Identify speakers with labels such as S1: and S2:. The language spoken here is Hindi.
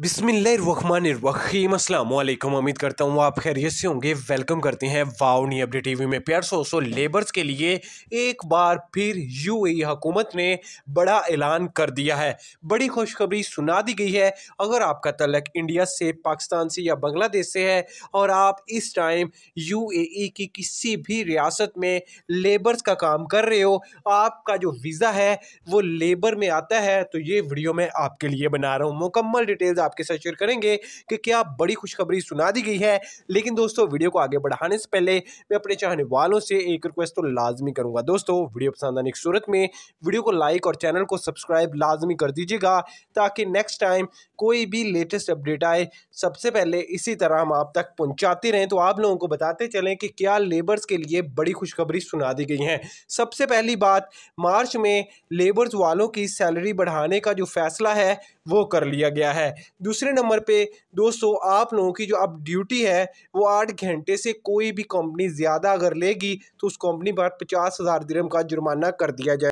S1: बिस्मिल्लाम अल्लाम उम्मीद करता हूँ आप खैरियत से होंगे वेलकम करते हैं वावनी अपडेट टीवी में प्यार सो सो लेबर्स के लिए एक बार फिर यूएई हुकूमत ने बड़ा ऐलान कर दिया है बड़ी खुशखबरी सुना दी गई है अगर आपका तलक इंडिया से पाकिस्तान से या बांग्लादेश से है और आप इस टाइम ए की किसी भी रियासत में लेबर्स का काम कर रहे हो आपका जो वीज़ा है वो लेबर में आता है तो ये वीडियो मैं आपके लिए बना रहा हूँ मुकम्मल डिटेल्स आपके साथ शेयर करेंगे कि क्या बड़ी खुशखबरी सुना दी गई है लेकिन दोस्तों वीडियो को आगे बढ़ाने से पहले मैं अपने चाहने वालों से एक रिक्वेस्ट तो लाजमी करूँगा दोस्तों वीडियो पसंद आने की सूरत में वीडियो को लाइक और चैनल को सब्सक्राइब लाजमी कर दीजिएगा ताकि नेक्स्ट टाइम कोई भी लेटेस्ट अपडेट आए सबसे पहले इसी तरह हम आप तक पहुंचाते रहें तो आप लोगों को बताते चलें कि क्या लेबर्स के लिए बड़ी खुशखबरी सुना दी गई है सबसे पहली बात मार्च में लेबर्स वालों की सैलरी बढ़ाने का जो फैसला है वो कर लिया गया है दूसरे नंबर पे दोस्तों आप लोगों की जो अब ड्यूटी है वो आठ घंटे से कोई भी कंपनी ज़्यादा अगर लेगी तो उस कंपनी पर पचास हज़ार दिरम का जुर्माना कर दिया जाए